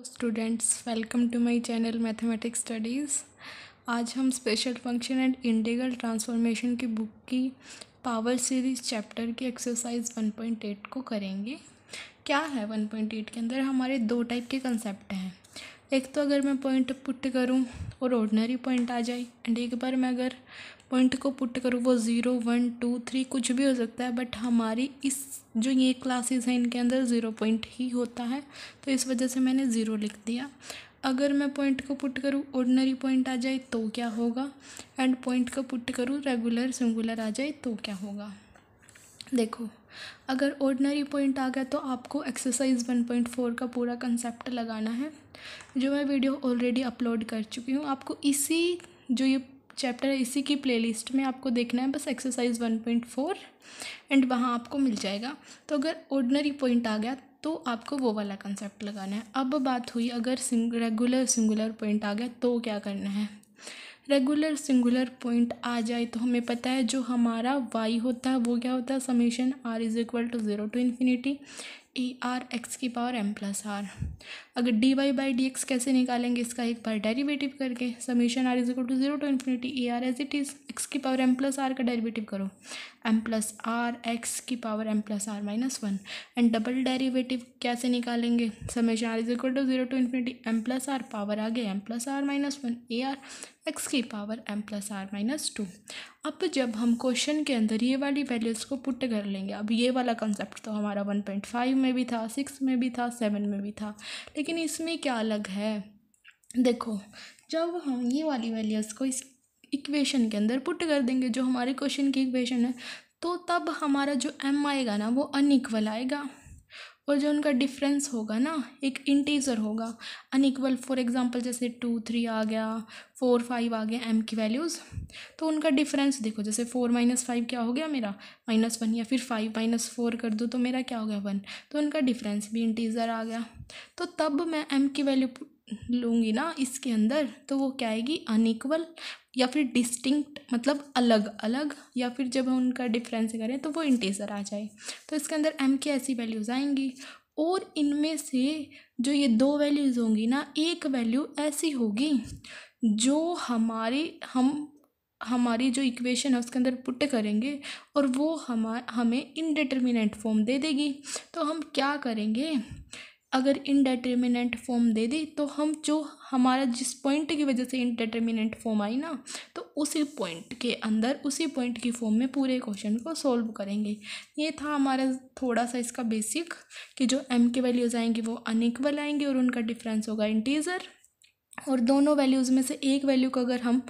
hello students welcome to my channel mathematics studies आज हम special function and integral transformation की book की power series chapter की exercise 1.8 को करेंगे क्या है 1.8 के अंदर हमारे दो टाइप के कंसेप्ट हैं एक तो अगर मैं पॉइंट पुट करूं और ऑर्डनरी पॉइंट आ जाए एंड एक बार मैं अगर पॉइंट को पुट करो वो ज़ीरो वन टू थ्री कुछ भी हो सकता है बट हमारी इस जो ये क्लासेस हैं इनके अंदर ज़ीरो पॉइंट ही होता है तो इस वजह से मैंने ज़ीरो लिख दिया अगर मैं पॉइंट को पुट करूँ ऑर्डनरी पॉइंट आ जाए तो क्या होगा एंड पॉइंट को पुट करूँ रेगुलर सिंगुलर आ जाए तो क्या होगा देखो अगर ऑर्डनरी पॉइंट आ गया तो आपको एक्सरसाइज वन पॉइंट फोर का पूरा कंसेप्ट लगाना है जो मैं वीडियो ऑलरेडी अपलोड कर चुकी हूँ आपको इसी जो ये चैप्टर इसी की प्लेलिस्ट में आपको देखना है बस exercise one point four and वहाँ आपको मिल जाएगा तो अगर ऑर्डनरी पॉइंट आ गया तो आपको वो वाला कंसेप्ट लगाना है अब बात हुई अगर रेगुलर सिंगुलर पॉइंट आ गया तो क्या करना है रेगुलर सिंगुलर पॉइंट आ जाए तो हमें पता है जो हमारा वाई होता है वो क्या होता है summation r is equal to zero to infinity e r x की पावर एम प्लस आर अगर d y by d x कैसे निकालेंगे इसका एक बार डेरिवेटिव करके summation r is equal to zero to infinity a r as it is x की power m plus r का डेरिवेटिव करो एम प्लस आर एक्स की power m plus r minus one and double derivative कैसे निकालेंगे summation r is equal to zero to infinity m plus r power आ गया m plus r minus one a r x की power m plus r minus two अब जब हम question के अंदर ये वाली वैल्यूज़ को पुट कर लेंगे अब ये वाला कंसेप्ट तो हमारा वन पॉइंट फाइव में भी था सिक्स में भी था सेवन में भी था लेकिन लेकिन इसमें क्या अलग है देखो जब हम ये वाली वैल्यूज़ को इस इक्वेशन के अंदर पुट कर देंगे जो हमारे क्वेश्चन की इक्वेशन है तो तब हमारा जो एम आएगा ना वो अनइक्वल आएगा और जो उनका डिफरेंस होगा ना एक इंटीजर होगा अनइक्वल फॉर एग्जांपल जैसे टू थ्री आ गया फोर फाइव आ गया एम की वैल्यूज़ तो उनका डिफरेंस देखो जैसे फोर माइनस फाइव क्या हो गया मेरा माइनस वन या फिर फाइव माइनस फोर कर दूँ तो मेरा क्या हो गया वन तो उनका डिफरेंस भी इंटीजर आ गया तो तब मैं एम की वैल्यू लूँगी ना इसके अंदर तो वो क्या आएगी अनइक्वल या फिर डिस्टिंक्ट मतलब अलग अलग या फिर जब हम उनका डिफरेंस करें तो वो इंटेजर आ जाए तो इसके अंदर एम की ऐसी वैल्यूज़ आएंगी और इनमें से जो ये दो वैल्यूज़ होंगी ना एक वैल्यू ऐसी होगी जो हमारी हम हमारी जो इक्वेशन है उसके अंदर पुट करेंगे और वो हम हमें इनडिटर्मिनेंट फॉर्म दे देगी तो हम क्या करेंगे अगर इनडेटर्मिनेंट फॉर्म दे दे तो हम जो हमारा जिस पॉइंट की वजह से इनडेटर्मिनेंट फॉर्म आई ना तो उसी पॉइंट के अंदर उसी पॉइंट की फॉर्म में पूरे क्वेश्चन को सॉल्व करेंगे ये था हमारा थोड़ा सा इसका बेसिक कि जो एम के वैल्यूज़ आएंगे वो अनइक्वल आएंगे और उनका डिफरेंस होगा इंटीज़र और दोनों वैल्यूज़ में से एक वैल्यू को अगर हम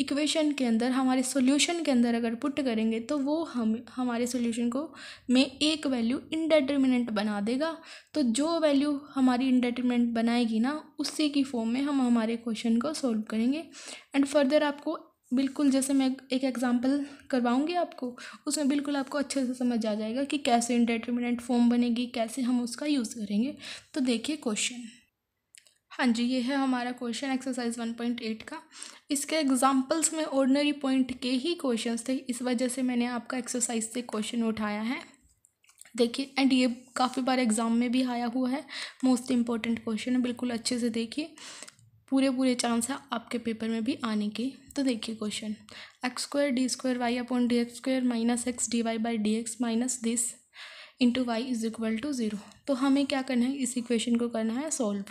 इक्वेशन के अंदर हमारे सॉल्यूशन के अंदर अगर पुट करेंगे तो वो हम हमारे सॉल्यूशन को में एक वैल्यू इनडेटर्मिनेंट बना देगा तो जो वैल्यू हमारी इनडेटर्मिनेंट बनाएगी ना उसी की फॉर्म में हम हमारे क्वेश्चन को सॉल्व करेंगे एंड फर्दर आपको बिल्कुल जैसे मैं एक एग्जांपल करवाऊंगी आपको उसमें बिल्कुल आपको अच्छे से समझ आ जाएगा कि कैसे इनडेटर्मिनेंट फॉर्म बनेगी कैसे हम उसका यूज़ करेंगे तो देखिए क्वेश्चन हाँ जी ये है हमारा question exercise one point eight का इसके एग्जाम्पल्स में ऑर्डनरी पॉइंट के ही क्वेश्चन थे इस वजह से मैंने आपका एक्सरसाइज से क्वेश्चन उठाया है देखिए एंड ये काफ़ी बार एग्ज़ाम में भी आया हुआ है मोस्ट इम्पॉर्टेंट क्वेश्चन है बिल्कुल अच्छे से देखिए पूरे पूरे चांस है आपके पेपर में भी आने के तो देखिए question x square d square y upon d x square minus x d y by d x minus this into y is equal to zero तो हमें क्या करना है इस इक्वेशन को करना है सॉल्व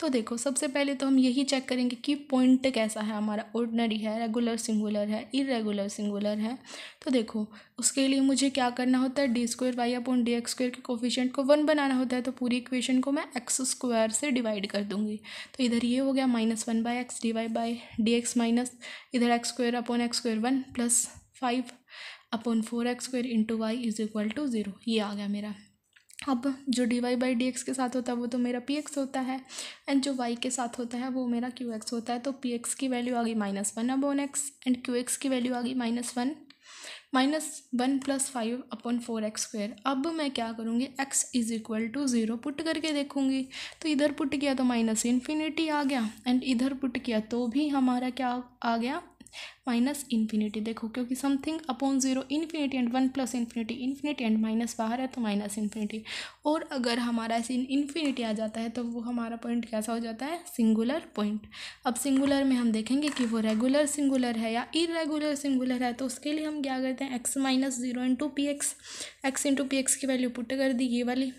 तो देखो सबसे पहले तो हम यही चेक करेंगे कि पॉइंट कैसा है हमारा ऑर्डनरी है रेगुलर सिंगुलर है इरेगुलर सिंगुलर है तो देखो उसके लिए मुझे क्या करना होता है d square y upon d x square के कोफिशेंट को वन बनाना होता है तो पूरी इक्वेशन को मैं एक्स स्क्वायर से डिवाइड कर दूँगी तो इधर ये हो गया minus one by x d y by d x minus इधर x square upon x square one plus five upon four x square into y is equal to zero ये आ गया मेरा अब जो d y by d x के साथ होता है वो तो मेरा पी एक्स होता है एंड जो वाई के साथ होता है वो मेरा क्यू एक्स होता है तो पी एक्स की वैल्यू आ गई minus one upon x and q x की वैल्यू आ गई minus one minus one plus five upon four x square अब मैं क्या करूँगी x is equal to zero put करके देखूँगी तो इधर पुट किया तो माइनस इन्फिनिटी आ गया एंड इधर पुट किया तो भी हमारा क्या आ गया माइनस इन्फिनिटी देखो क्योंकि something upon zero infinity and one plus infinity infinity and minus बाहर है तो माइनस इन्फिनिटी और अगर हमारा ऐसे इन्फिनिटी आ जाता है तो वो हमारा पॉइंट कैसा हो जाता है सिंगुलर पॉइंट अब सिंगुलर में हम देखेंगे कि वो रेगुलर सिंगुलर है या इरेगुलर सिंगुलर है तो उसके लिए हम क्या करते हैं x minus zero into p x x into p x की वैल्यू पुट कर दी ये वाली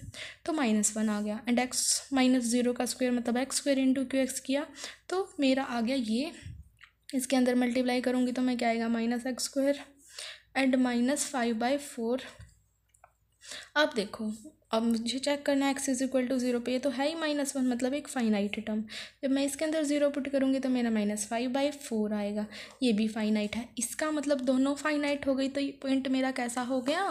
तो माइनस वन आ गया एंड एक्स माइनस जीरो का स्क्वायर मतलब x square into q x किया तो मेरा आ गया ये इसके अंदर मल्टीप्लाई करूँगी तो मैं क्या आएगा minus x square and minus five by four अब देखो अब मुझे चेक करना है x is equal to zero पे ये तो है ही माइनस वन मतलब एक फाइनाइट टर्म जब मैं इसके अंदर ज़ीरो पुट करूँगी तो मेरा माइनस फाइव बाई फोर आएगा ये भी फाइनाइट है इसका मतलब दोनों फाइनाइट हो गई तो ये पॉइंट मेरा कैसा हो गया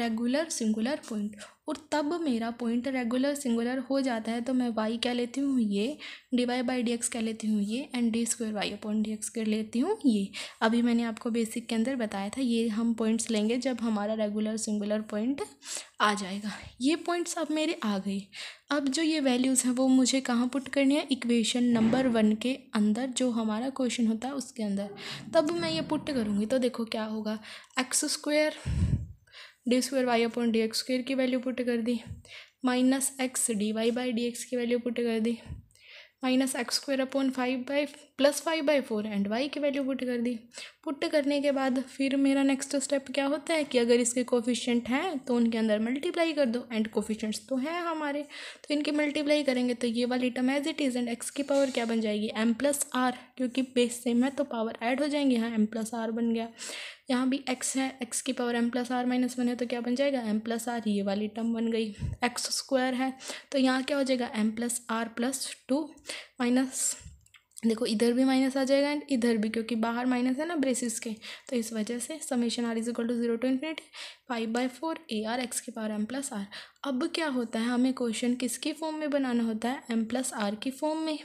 रेगुलर सिंगुलर पॉइंट और तब मेरा पॉइंट रेगुलर सिंगुलर हो जाता है तो मैं वाई क्या लेती हूँ ये d y by d x क्या लेती हूँ ये and d square y upon d x कर लेती हूँ ये अभी मैंने आपको बेसिक के अंदर बताया था ये हम पॉइंट्स लेंगे जब हमारा रेगुलर सिंगुलर पॉइंट आ जाएगा ये पॉइंट्स अब मेरे आ गए अब जो ये वैल्यूज़ हैं वो मुझे कहाँ पुट करनी है इक्वेशन नंबर वन के अंदर जो हमारा क्वेश्चन होता है उसके अंदर तब मैं ये पुट करूँगी तो देखो क्या होगा x square d square y upon d x square की वैल्यू पुट कर दी minus x d y by d x की वैल्यू पुट कर दी minus x square upon five by plus five by four and y की value put कर दी put करने के बाद फिर मेरा नेक्स्ट स्टेप क्या होता है कि अगर इसके कोफिशेंट हैं तो उनके अंदर मल्टीप्लाई कर दो एंड कोफिशेंट्स तो हैं हमारे तो इनके मल्टीप्लाई करेंगे तो ये वाली term as it is and x की पावर क्या बन जाएगी एम प्लस आर क्योंकि बेस सेम है तो पावर ऐड हो जाएंगे यहाँ एम प्लस आर बन गया यहाँ भी एक्स है एक्स की power m plus r minus one है तो क्या बन जाएगा एम प्लस आर ये वाली टर्म बन गई एक्स स्क्वायर है तो यहाँ क्या हो जाएगा m plus r plus two minus देखो इधर भी माइनस आ जाएगा एंड इधर भी क्योंकि बाहर माइनस है ना ब्रेसिस के तो इस वजह से summation r is equal to zero to infinity five by four a r x के पावर एम प्लस आर अब क्या होता है हमें क्वेश्चन किसके फॉर्म में बनाना होता है एम प्लस आर की फॉर्म में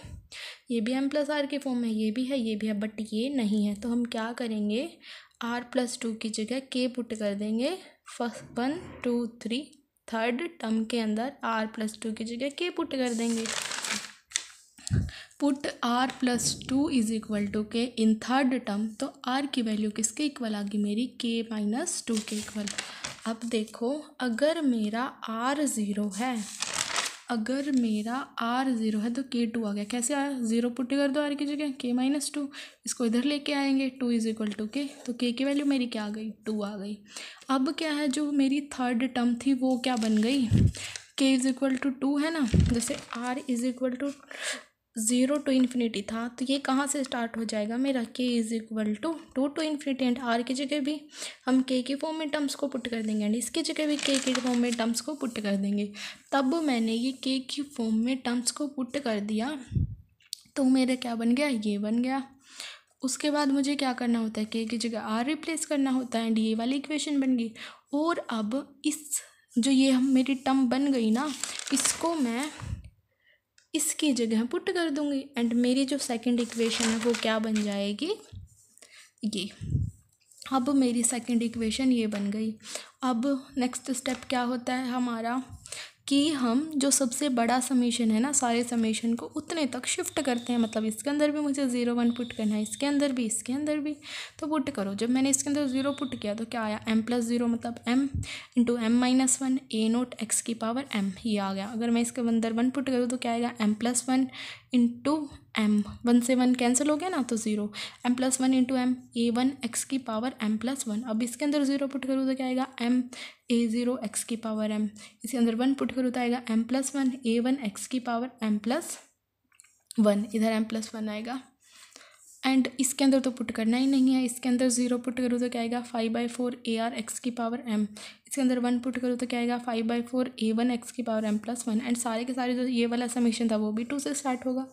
ये भी एम प्लस आर की फॉर्म में ये भी है ये भी है बट ये नहीं है तो हम क्या करेंगे आर प्लस टू की जगह के पुट कर देंगे first one two three third term के अंदर आर प्लस टू की जगह के पुट कर देंगे put r plus two is equal to k in third term तो आर की वैल्यू किसके इक्वल आ गई मेरी के माइनस टू के इक्वल अब देखो अगर मेरा आर ज़ीरो है अगर मेरा आर ज़ीरो है तो के टू आ गया कैसे आया ज़ीरो पुट कर दो आर की जगह के माइनस टू इसको इधर लेके आएंगे टू इज़ इक्वल टू के तो के की वैल्यू मेरी क्या आ गई टू आ गई अब क्या है जो मेरी थर्ड टर्म थी वो क्या बन गई के इज़ इक्वल टू टू है ना जैसे r is equal to zero to infinity था तो ये कहाँ से स्टार्ट हो जाएगा मेरा k is equal to two to infinity and r की जगह भी हम के के फॉर्म में टर्म्स को पुट कर देंगे एंड इसकी जगह भी के के फॉर्म में टर्म्स को पुट कर देंगे तब मैंने ये के की फॉर्म में टर्म्स को पुट कर दिया तो मेरा क्या बन गया ये बन गया उसके बाद मुझे क्या करना होता है के की जगह आर रिप्लेस करना होता है एंड ये वाली इक्वेशन बन गई और अब इस जो ये हम मेरी टर्म बन गई ना इसको मैं इसकी जगह पुट कर दूंगी एंड मेरी जो सेकंड इक्वेशन है वो क्या बन जाएगी ये अब मेरी सेकंड इक्वेशन ये बन गई अब नेक्स्ट स्टेप क्या होता है हमारा कि हम जो सबसे बड़ा समेशन है ना सारे समेशन को उतने तक शिफ्ट करते हैं मतलब इसके अंदर भी मुझे ज़ीरो वन पुट करना है इसके अंदर भी इसके अंदर भी तो पुट करो जब मैंने इसके अंदर ज़ीरो पुट किया तो क्या आया एम प्लस ज़ीरो मतलब m into m minus one a note x की पावर एम ये आ गया अगर मैं इसके अंदर वन पुट करूँ तो क्या आएगा m plus one into m one से वन कैंसिल हो गया ना तो zero m plus one into m a one x की पावर एम प्लस वन अब इसके अंदर ज़ीरो पुट करूँ तो क्या आएगा एम ए ज़ीरो एक्स की पावर एम इसके अंदर वन पुट करूँ तो आएगा m plus one a one x की पावर एम प्लस वन इधर एम प्लस वन आएगा एंड इसके अंदर तो पुट करना ही नहीं है इसके अंदर ज़ीरो पुट करूँ तो क्या आएगा five by four a r x की पावर एम इसके अंदर वन पुट करूँ तो क्या आएगा five by four a one x की power m plus one and सारे के सारे जो ये वाला समीशन था वो भी टू से स्टार्ट होगा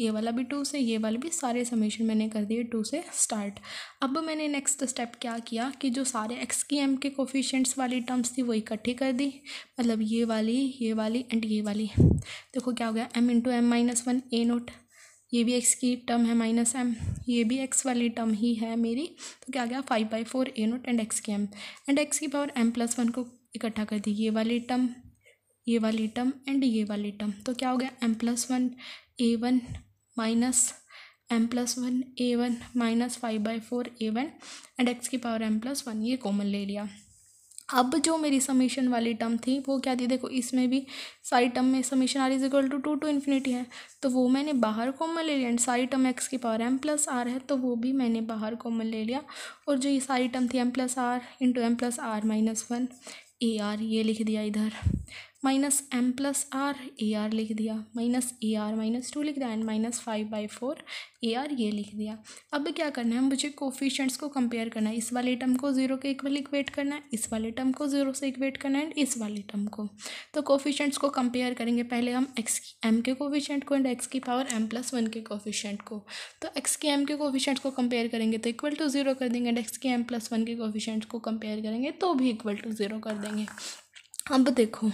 ये वाला भी टू से ये वाला भी सारे समीशन मैंने कर दिए टू से स्टार्ट अब मैंने नेक्स्ट स्टेप क्या किया कि जो सारे एक्स की एम के कोफिशेंट्स वाली टर्म्स थी वो इकट्ठी कर दी मतलब ये वाली ये वाली एंड ये वाली देखो क्या हो गया m into m minus one a naught ये भी एक्स की टर्म है माइनस एम ये भी एक्स वाली टर्म ही है मेरी तो क्या गया five by four a naught and x की एम एंड एक्स की पावर एम प्लस वन को इकट्ठा कर दी ये वाली टर्म ये वाली टर्म एंड ये वाली टर्म तो क्या हो गया m plus one a one minus m plus one a one minus five by four a one and x की पावर एम प्लस वन ये कॉमन ले लिया अब जो मेरी समीशन वाली टर्म थी वो क्या थी देखो इसमें भी सारी टर्म में summation r is equal to two to infinity है तो वो मैंने बाहर कॉमन ले लिया एंड सारी टर्म एक्स की पावर एम प्लस आर है तो वो भी मैंने बाहर कॉमन ले लिया और जो ये सारी टर्म थी m plus r into m plus r minus one a r ये लिख दिया इधर minus m plus r a r लिख दिया minus a r minus two लिख दिया and minus five by four a r ये लिख दिया अब क्या करना है मुझे कोफिशेंट्स को कंपेयर करना है इस वाले टर्म को जीरो के इक्वल इक्वेट करना है इस वाले टर्म को जीरो से इक्वेट करना है एंड इस वाले टर्म को तो कोफिशेंट्स को कंपेयर करेंगे पहले हम एक्स एम के कोफिशेंट को एंड एक्स की पावर एम प्लस वन के कोफिशेंट को तो एक्स के एम के कोफिशेंट को कंपेयर करेंगे तो इक्वल टू जीरो कर देंगे एंड एक्स के एम प्लस वन के कोफिशेंट को कंपेयर करेंगे तो भी इक्वल टू जीरो कर देंगे अब देखो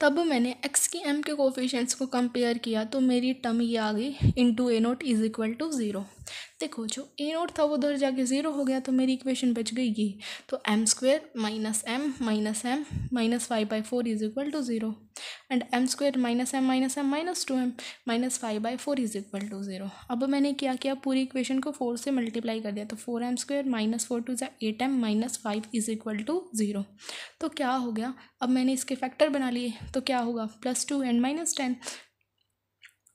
तब मैंने एक्स की एम के कोफिशेंट्स को कंपेयर किया तो मेरी टर्म ये आ गई into a naught is equal to zero देखो जो ए नोट था वो उधर जाके ज़ीरो हो गया तो मेरी इक्वेशन बच गई ये तो m square minus m minus m minus five by four is equal to zero and m square minus m minus m minus two m minus five by four is equal to zero अब मैंने क्या किया पूरी equation को four से multiply कर दिया तो four m square minus four two जै eight m minus five is equal to zero तो क्या हो गया अब मैंने इसके फैक्टर बना लिए तो क्या होगा plus two and minus ten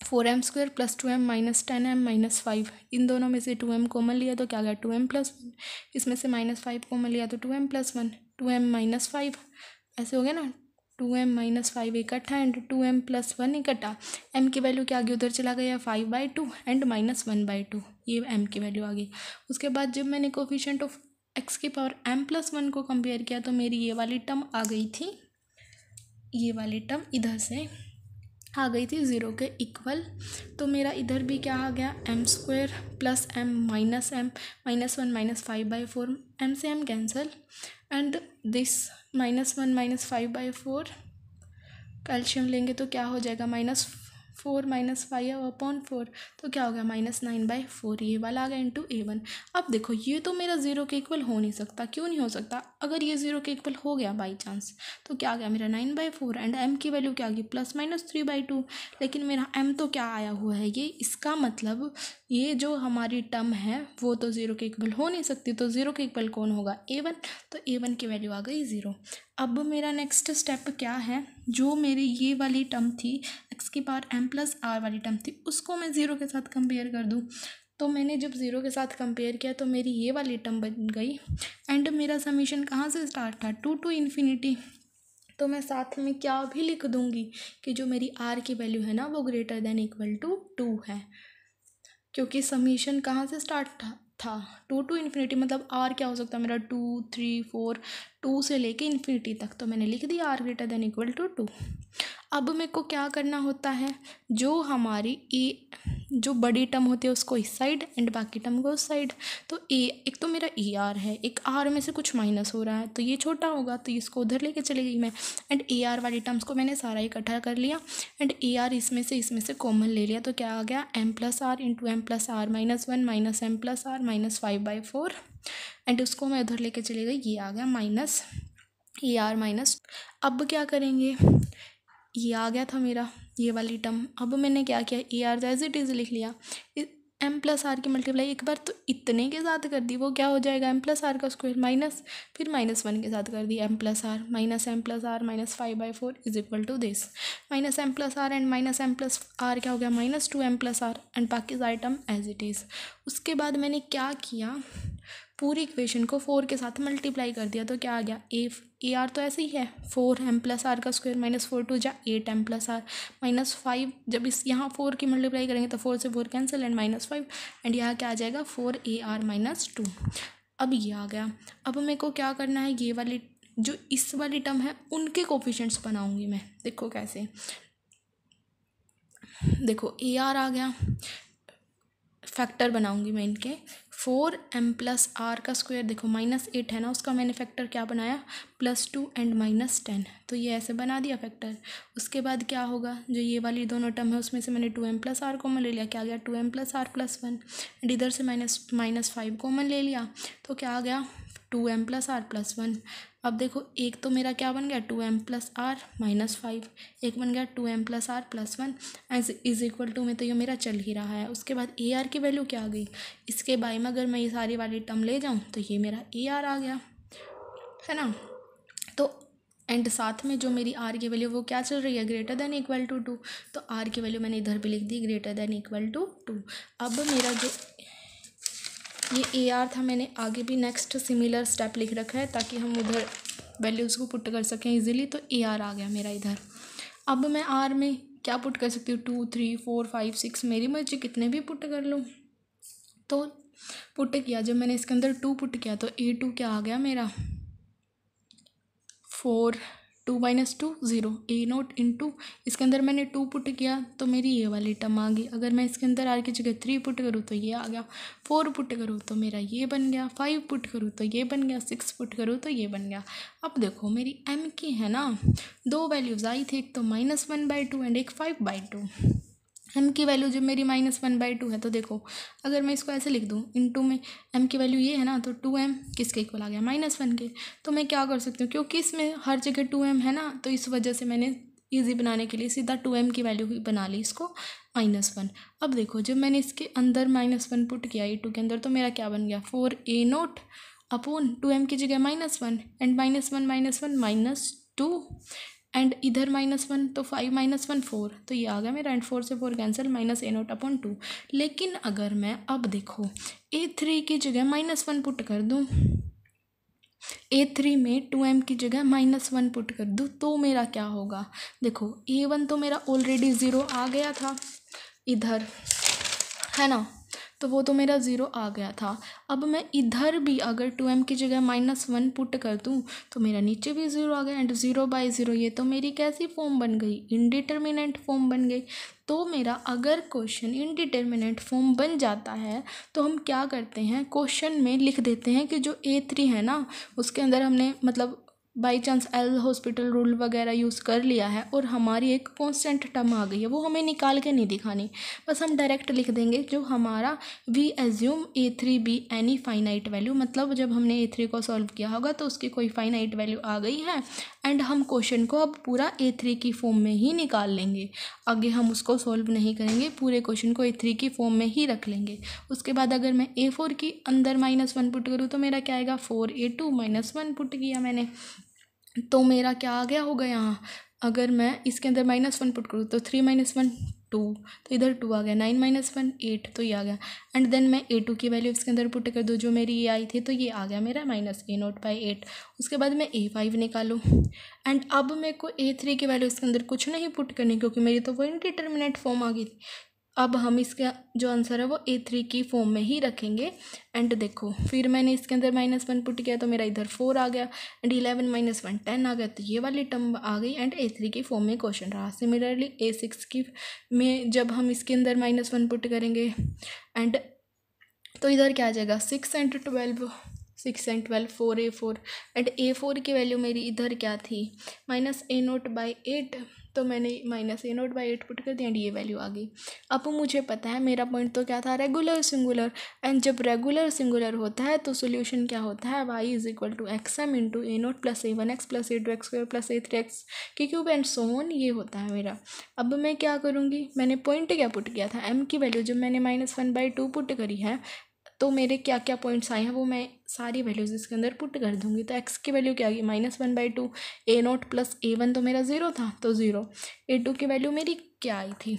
four m square plus two m minus ten m minus five इन दोनों में से टू एम कॉमन लिया तो क्या गया टू एम प्लस वन इसमें से माइनस फाइव कॉमन लिया तो two m plus one two m minus five ऐसे हो गया ना टू एम माइनस फाइव इकट्ठा and two m plus one इकट्ठा एम की वैल्यू क्या आ गई उधर चला गया five by two and minus one by two ये एम की वैल्यू आ गई उसके बाद जब मैंने कोफिशेंट ऑफ एक्स की पावर एम प्लस वन को कंपेयर किया तो मेरी ये वाली टर्म आ गई थी ये वाली टर्म इधर से आ गई थी ज़ीरो के इक्वल तो मेरा इधर भी क्या आ गया m square plus m minus m minus one minus five by four m से m cancel and this minus one minus five by four LCM लेंगे तो क्या हो जाएगा minus four minus five upon four तो क्या हो गया माइनस नाइन बाई फोर ये वाला आ गया इंटू ए वन अब देखो ये तो मेरा ज़ीरो के इक्वल हो नहीं सकता क्यों नहीं हो सकता अगर ये ज़ीरो के इक्वल हो गया बाई चांस तो क्या आ गया मेरा nine by four and m की वैल्यू क्या आ गई plus minus three by two लेकिन मेरा एम तो क्या आया हुआ है ये इसका मतलब ये जो हमारी टर्म है वो तो ज़ीरो के इक्वल हो नहीं सकती तो ज़ीरो के इक्वल कौन होगा ए वन तो ए वन की वैल्यू आ गई ज़ीरो अब मेरा नेक्स्ट स्टेप क्या है जो मेरी ये वाली टर्म थी एक्स की पार एम प्लस आर वाली टर्म थी उसको मैं ज़ीरो के साथ कंपेयर कर दूँ तो मैंने जब ज़ीरो के साथ कंपेयर किया तो मेरी ये वाली टर्म बन गई एंड मेरा समीशन कहाँ से स्टार्ट था टू टू इन्फिनिटी तो मैं साथ में क्या भी लिख दूँगी कि जो मेरी आर की वैल्यू है ना वो greater than equal to two है क्योंकि समीशन कहाँ से स्टार्ट था था टू टू इन्फिनिटी मतलब आर क्या हो सकता है मेरा टू थ्री फोर टू से लेके इन्फिनिटी तक तो मैंने लिख दिया r greater than equal to two अब मेरे को क्या करना होता है जो हमारी ए जो बड़ी टर्म होती है उसको इस साइड एंड बाकी टर्म को उस साइड तो ए एक तो मेरा ई e आर है एक आर में से कुछ माइनस हो रहा है तो ये छोटा होगा तो इसको उधर लेके चली गई मैं एंड ए आर वाली टर्म्स को मैंने सारा इकट्ठा कर लिया एंड ए आर इसमें से इसमें से कॉमन ले लिया तो क्या आ गया m plus r into m plus r minus one minus m plus r minus five by four and उसको मैं उधर लेके चली गई ये आ गया माइनस ए आर माइनस अब क्या करेंगे ये आ गया था मेरा ये वाली टर्म अब मैंने क्या किया a r as it is लिख लिया एम प्लस आर की मल्टीप्लाई एक बार तो इतने के साथ कर दी वो क्या हो जाएगा एम प्लस आर का स्क्वायर माइनस फिर माइनस वन के साथ कर दी m plus r minus m plus r minus five by four is equal to this minus m plus r and minus m plus r क्या हो गया minus two m plus r and बाकी item as it is उसके बाद मैंने क्या किया पूरी इक्वेशन को फोर के साथ मल्टीप्लाई कर दिया तो क्या आ गया ए ए आर तो ऐसे ही है फोर एम प्लस आर का स्क्वायर माइनस फोर टू जा eight m plus r minus five जब इस यहाँ फोर की मल्टीप्लाई करेंगे तो फोर से four cancel and minus five and यहाँ क्या आ जाएगा four a r minus two अब ये आ गया अब मेरे को क्या करना है ये वाली जो इस वाली टर्म है उनके कोफिशेंट्स बनाऊँगी मैं देखो कैसे देखो ए आर आ गया फैक्टर बनाऊंगी मैं इनके फोर एम प्लस आर का स्क्वायर देखो माइनस एट है ना उसका मैंने फैक्टर क्या बनाया plus two and minus ten तो ये ऐसे बना दिया फैक्टर उसके बाद क्या होगा जो ये वाली दोनों टर्म है उसमें से मैंने two m plus r common ले लिया क्या गया two m plus r plus one and इधर से माइनस माइनस फाइव कॉमन ले लिया तो क्या आ गया two m plus r plus one अब देखो एक तो मेरा क्या बन गया two m plus r minus five एक बन गया two m plus r plus one as is equal to में तो ये मेरा चल ही रहा है उसके बाद ए आर की वैल्यू क्या आ गई इसके बाय में अगर मैं ये सारी वाली टर्म ले जाऊँ तो ये मेरा ए आर आ गया है ना तो एंड साथ में जो मेरी आर की वैल्यू वो क्या चल रही है greater than equal to two तो आर की वैल्यू मैंने इधर भी लिख दी greater than equal to two अब मेरा जो ये ए आर था मैंने आगे भी नेक्स्ट सिमिलर स्टेप लिख रखा है ताकि हम उधर वैल्यूज़ को पुट कर सकें इजीली तो ए आर आ गया मेरा इधर अब मैं आर में क्या पुट कर सकती हूँ two three four five six मेरी मर्जी कितने भी पुट कर लूँ तो पुट किया जब मैंने इसके अंदर टू पुट किया तो ए टू क्या आ गया मेरा four two minus two zero a naught into इसके अंदर मैंने टू पुट किया तो मेरी ये वाली टर्म आ गई अगर मैं इसके अंदर आर की जगह थ्री पुट करूँ तो ये आ गया फोर पुट करूँ तो मेरा ये बन गया फाइव पुट करूँ तो ये बन गया सिक्स पुट करूँ तो ये बन गया अब देखो मेरी एम की है ना दो वैल्यूज़ आई थी एक तो minus one by two and एक फाइव बाई टू एम की वैल्यू जो मेरी माइनस वन बाई टू है तो देखो अगर मैं इसको ऐसे लिख दूँ इन टू में एम की वैल्यू ये है ना तो टू एम किसके इक्वल आ गया माइनस वन के तो मैं क्या कर सकती हूँ क्योंकि इसमें हर जगह टू एम है ना तो इस वजह से मैंने ईजी बनाने के लिए सीधा टू एम की वैल्यू बना ली इसको माइनस वन अब देखो जब मैंने इसके अंदर माइनस वन पुट किया ये टू के अंदर तो मेरा क्या बन गया four a naught upon two m की जगह minus one and minus one minus one minus two and इधर माइनस वन तो फाइव माइनस वन फोर तो ये आ गया मेरा एंड फोर से four cancel minus a naught upon two लेकिन अगर मैं अब देखो ए थ्री की जगह माइनस वन पुट कर दूँ ए थ्री में टू एम की जगह माइनस वन पुट कर दूँ तो मेरा क्या होगा देखो ए वन तो मेरा ऑलरेडी ज़ीरो आ गया था इधर है ना तो वो तो मेरा ज़ीरो आ गया था अब मैं इधर भी अगर टू एम की जगह माइनस वन पुट कर दूँ तो मेरा नीचे भी ज़ीरो आ गया एंड ज़ीरो बाई ज़ीरो ये तो मेरी कैसी फॉर्म बन गई इनडिटर्मिनेंट फॉर्म बन गई तो मेरा अगर क्वेश्चन इनडिटर्मिनेंट फॉर्म बन जाता है तो हम क्या करते हैं क्वेश्चन में लिख देते हैं कि जो ए थ्री है ना उसके अंदर हमने मतलब by chance L'Hospital rule वगैरह यूज़ कर लिया है और हमारी एक कॉन्सटेंट टर्म आ गई है वो हमें निकाल के नहीं दिखानी बस हम डायरेक्ट लिख देंगे जो हमारा we assume a three be any finite value मतलब जब हमने ए थ्री को सॉल्व किया होगा तो उसकी कोई फाइनाइट वैल्यू आ गई है एंड हम क्वेश्चन को अब पूरा ए थ्री की फॉर्म में ही निकाल लेंगे आगे हम उसको सॉल्व नहीं करेंगे पूरे क्वेश्चन को ए थ्री की फॉर्म में ही रख लेंगे उसके बाद अगर मैं ए फोर की अंदर माइनस वन पुट करूँ तो मेरा क्या आएगा four a two minus one put किया मैंने तो मेरा क्या आ गया होगा यहाँ अगर मैं इसके अंदर माइनस वन पुट करूँ तो थ्री माइनस वन टू तो इधर टू आ गया नाइन माइनस वन एट तो ये आ गया एंड देन मैं ए टू की वैल्यू इसके अंदर पुट कर दूँ जो मेरी ये आई थी तो ये आ गया मेरा minus a naught by eight उसके बाद मैं ए फाइव निकालूँ एंड अब मेरे को ए थ्री की वैल्यू इसके अंदर कुछ नहीं पुट करनी क्योंकि मेरी तो वो इनडिटर्मिनेट फॉर्म आ गई थी अब हम इसका जो आंसर है वो ए थ्री की फॉर्म में ही रखेंगे एंड देखो फिर मैंने इसके अंदर माइनस वन पुट किया तो मेरा इधर फोर आ गया and eleven minus one ten आ गया तो ये वाली टर्म आ गई एंड ए थ्री की फॉर्म में क्वेश्चन रहा सिमिलरली ए सिक्स की में जब हम इसके अंदर माइनस वन पुट करेंगे एंड तो इधर क्या आ जाएगा six and twelve six and twelve four a four and a four की वैल्यू मेरी इधर क्या थी minus a naught by eight तो मैंने minus a naught by eight put कर दिया डी ए वैल्यू आ गई अब मुझे पता है मेरा पॉइंट तो क्या था रेगुलर सिंगुलर एंड जब रेगुलर सिंगुलर होता है तो सोल्यूशन क्या होता है y is equal to x m into a naught plus a one x plus a two x square plus a three x के क्यूब एंड सोन ये होता है मेरा अब मैं क्या करूँगी मैंने पॉइंट क्या पुट किया था एम की वैल्यू जब मैंने minus one by two put करी है तो मेरे क्या क्या पॉइंट्स आए हैं वो मैं सारी वैल्यूज़ इसके अंदर पुट कर दूंगी तो एक्स की वैल्यू क्या आ गई minus one by two a naught plus a one तो मेरा ज़ीरो था तो ज़ीरो ए टू की वैल्यू मेरी क्या आई थी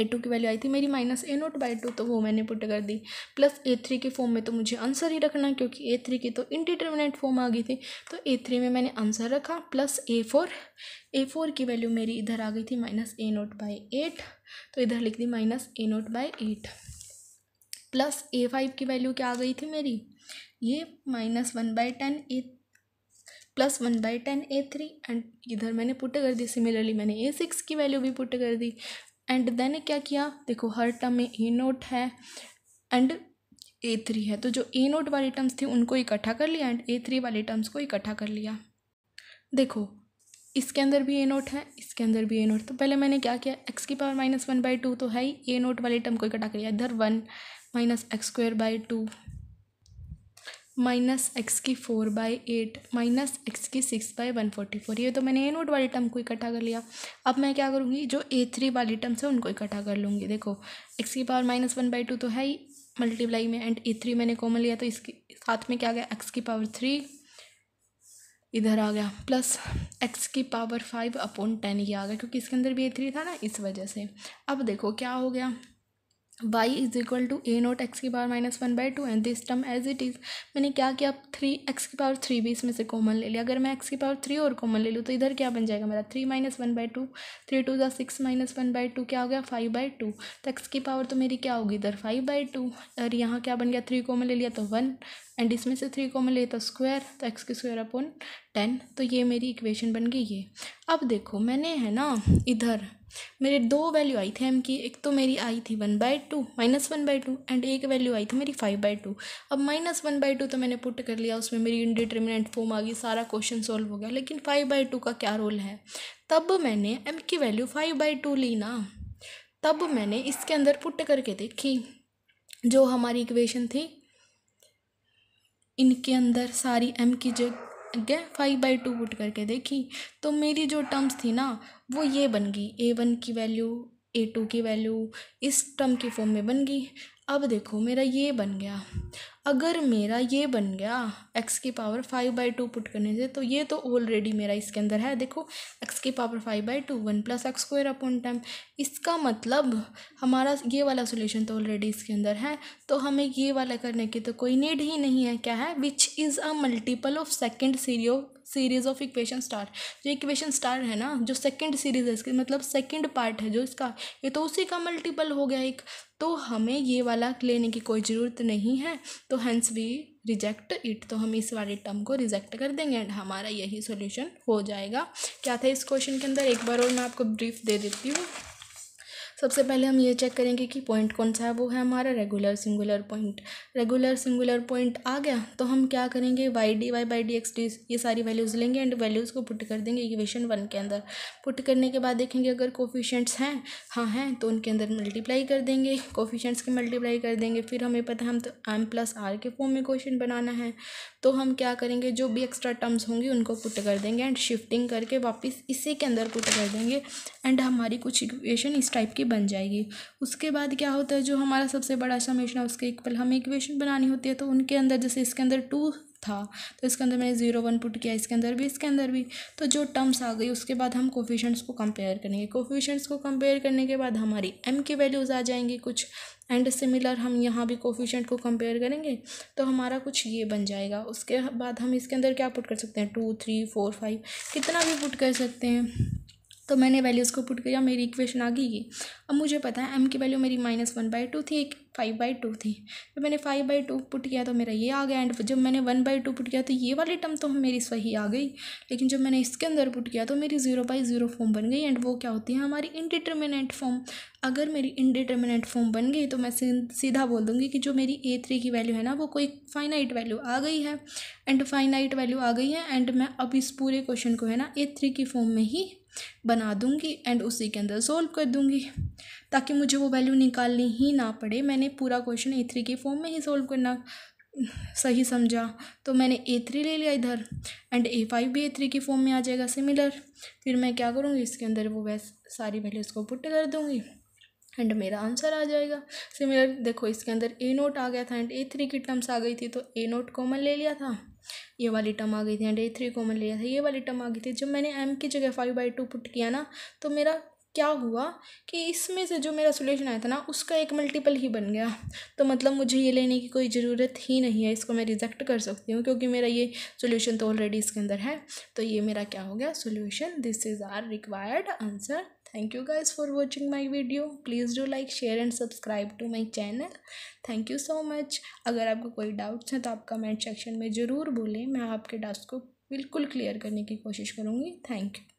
ए टू की वैल्यू आई थी मेरी minus a naught by two तो वो मैंने पुट कर दी प्लस ए थ्री के फॉर्म में तो मुझे आंसर ही रखना क्योंकि ए थ्री की तो इंडिटर्मिनेट फॉर्म आ गई थी तो ए थ्री में मैंने आंसर रखा plus a four a four की वैल्यू मेरी इधर आ गई थी minus a naught by eight तो इधर लिख दी minus a naught by eight plus a five की वैल्यू क्या आ गई थी मेरी ये minus one by ten a plus one by ten a three and इधर मैंने पुट कर दी सिमिलरली मैंने ए सिक्स की वैल्यू भी पुट कर दी एंड देन क्या किया देखो हर टर्म में ए नोट है एंड ए थ्री है तो जो ए नोट वाले टर्म्स थे उनको इकट्ठा कर लिया एंड ए थ्री वाले टर्म्स को इकट्ठा कर लिया देखो इसके अंदर भी ए नोट है इसके अंदर भी ए नोट तो पहले मैंने क्या किया एक्स की power minus one by two तो है ही ए नोट वाले टर्म को इकट्ठा कर लिया इधर one minus x square by two minus x की four by eight minus x की six by one forty four ये तो मैंने ए नोट वाली टर्म को इकट्ठा कर लिया अब मैं क्या करूँगी जो ए थ्री वाली टर्म्स है उनको इकट्ठा कर लूँगी देखो एक्स की power minus one by two तो है ही मल्टीप्लाई में एंड ए थ्री मैंने कॉमन लिया तो इसके साथ में क्या गया एक्स की पावर थ्री इधर आ गया प्लस एक्स की पावर फाइव अपॉन टेन ये आ गया क्योंकि इसके अंदर भी ए थ्री था ना इस वजह से अब देखो क्या हो गया y is equal to a note x की power minus one by two and this term as it is मैंने क्या किया थ्री एक्स की पावर थ्री भी इसमें से कॉमन ले लिया अगर मैं एक्स की पावर थ्री और कॉमन ले लूँ तो इधर क्या बन जाएगा मेरा three minus one by two three two ज़ा six minus one by two क्या हो गया फाइव बाई टू तो एक्स की पावर तो मेरी क्या होगी इधर फाइव बाई टू और यहाँ क्या बन गया थ्री कॉमन ले लिया तो वन एंड इसमें से थ्री को मैं लेता स्क्वायर तो एक्स की स्क्वायर अपॉन टेन तो ये मेरी इक्वेशन बन गई ये अब देखो मैंने है ना इधर मेरे दो वैल्यू आई थी एम की एक तो मेरी आई थी one by two minus one by two and एक वैल्यू आई थी मेरी फाइव बाई टू अब माइनस वन बाई टू तो मैंने पुट कर लिया उसमें मेरी इनडिटर्मिनेंट फॉर्म आ गई सारा क्वेश्चन सॉल्व हो गया लेकिन फाइव बाई टू का क्या रोल है तब मैंने एम की वैल्यू फाइव बाई टू ली ना तब मैंने इसके अंदर पुट करके देखी जो हमारी इक्वेशन थी इनके अंदर सारी एम की जगह फाइव बाई टू पुट करके देखी तो मेरी जो टर्म्स थी ना वो ये बन गई ए वन की वैल्यू ए टू की वैल्यू इस टर्म की फॉर्म में बन गई अब देखो मेरा ये बन गया अगर मेरा ये बन गया x की power five by two put करने से तो ये तो ऑलरेडी मेरा इसके अंदर है देखो x की power five by two one plus x square upon time इसका मतलब हमारा ये वाला सोल्यूशन तो ऑलरेडी इसके अंदर है तो हमें ये वाला करने की तो कोई नीड ही नहीं है क्या है which is a multiple of second सीरियो सीरीज़ ऑफ इक्वेशन स्टार जो इक्वेशन स्टार है ना जो सेकंड सीरीज़ है इसके मतलब सेकंड पार्ट है जो इसका ये तो उसी का मल्टीपल हो गया एक तो हमें ये वाला लेने की कोई ज़रूरत नहीं है तो हैंस वी रिजेक्ट इट तो हम इस वाले टर्म को रिजेक्ट कर देंगे एंड हमारा यही सॉल्यूशन हो जाएगा क्या था इस क्वेश्चन के अंदर एक बार और मैं आपको ब्रीफ दे देती हूँ सबसे पहले हम ये चेक करेंगे कि पॉइंट कौन सा है वो है हमारा regular singular point regular singular point आ गया तो हम क्या करेंगे y d y by d x d ये सारी वैल्यूज़ लेंगे एंड वैल्यूज़ को पुट कर देंगे इक्वेशन वन के अंदर पुट करने के बाद देखेंगे अगर कोफिशेंट्स हैं हाँ हैं तो उनके अंदर मल्टीप्लाई कर देंगे कोफिशेंट्स के मल्टीप्लाई कर देंगे फिर हमें पता है हम तो एम प्लस आर के फॉर्म में क्वेश्चन बनाना है तो हम क्या करेंगे जो भी एक्स्ट्रा टर्म्स होंगी उनको पुट कर देंगे एंड शिफ्टिंग करके वापस इसी के अंदर पुट कर देंगे एंड हमारी कुछ इक्वेशन इस टाइप की बन जाएगी उसके बाद क्या होता है जो हमारा सबसे बड़ा समेशन है उसके इक्वल हमें इक्वेशन बनानी होती है तो उनके अंदर जैसे इसके अंदर टू था तो इसके अंदर मैंने ज़ीरो वन पुट किया इसके अंदर भी इसके अंदर भी तो जो टर्म्स आ गई उसके बाद हम कोफिशेंट्स को कंपेयर करेंगे कोफिशेंट्स को कंपेयर करने के बाद हमारी एम की वैल्यूज़ आ जाएंगी कुछ एंड सिमिलर हम यहाँ भी कोफिशेंट को कंपेयर करेंगे तो हमारा कुछ ये बन जाएगा उसके बाद हम इसके अंदर क्या पुट कर सकते हैं टू थ्री फोर फाइव कितना भी पुट कर सकते हैं तो मैंने वैल्यूज़ को पुट किया मेरी इक्वेशन आ गई अब मुझे पता है एम की वैल्यू मेरी माइनस वन बाई टू थी एक फाइव बाई टू थी जब मैंने फाइव बाई टू पुट किया तो मेरा ये आ गया एंड जब मैंने वन बाई टू पुट किया तो ये वाली टर्म तो मेरी सही आ गई लेकिन जब मैंने इसके अंदर पुट किया तो मेरी जीरो बाई जीरो फॉर्म बन गई एंड वो क्या होती है हमारी इनडिटर्मिनेंट फॉर्म अगर मेरी इनडिटर्मिनेंट फॉर्म बन गई तो मैं सीधा बोल दूँगी कि जो मेरी ए थ्री की वैल्यू है ना वो कोई फाइनाइट वैल्यू आ गई है एंड फाइनाइट वैल्यू आ गई है एंड मैं अब इस पूरे क्वेश्चन को है ना ए थ्री की फॉर्म में ही बना दूँगी एंड उसी के अंदर सोल्व कर दूँगी ताकि मुझे वो वैल्यू निकालनी ही ना पड़े मैंने पूरा क्वेश्चन ए थ्री के फॉर्म में ही सोल्व करना सही समझा तो मैंने ए थ्री ले लिया इधर एंड ए फाइव भी ए थ्री के फॉर्म में आ जाएगा सिमिलर फिर मैं क्या करूँगी इसके अंदर वो वैस सारी वैल्यू इसको पुट कर दूँगी एंड मेरा आंसर आ जाएगा सिमिलर देखो इसके अंदर ए नोट आ गया था एंड ए थ्री की टर्म्स आ गई थी तो ए नोट कॉमन ले लिया था ये वाली टर्म आ गई थी एंड ए थ्री कॉमन लिया था ये वाली टर्म आ गई थी जब मैंने एम की जगह फाइव बाई टू पुट किया ना तो मेरा क्या हुआ कि इसमें से जो मेरा सोल्यूशन आया था ना उसका एक मल्टीपल ही बन गया तो मतलब मुझे ये लेने की कोई ज़रूरत ही नहीं है इसको मैं रिजेक्ट कर सकती हूँ क्योंकि मेरा ये सोल्यूशन तो ऑलरेडी इसके अंदर है तो ये मेरा क्या हो गया solution this is our required answer thank you guys for watching my video please do like share and subscribe to my channel thank you so much अगर आपको कोई डाउट्स हैं तो आप कमेंट सेक्शन में ज़रूर बोलें मैं आपके डाउट्स को बिल्कुल क्लियर करने की कोशिश करूँगी थैंक यू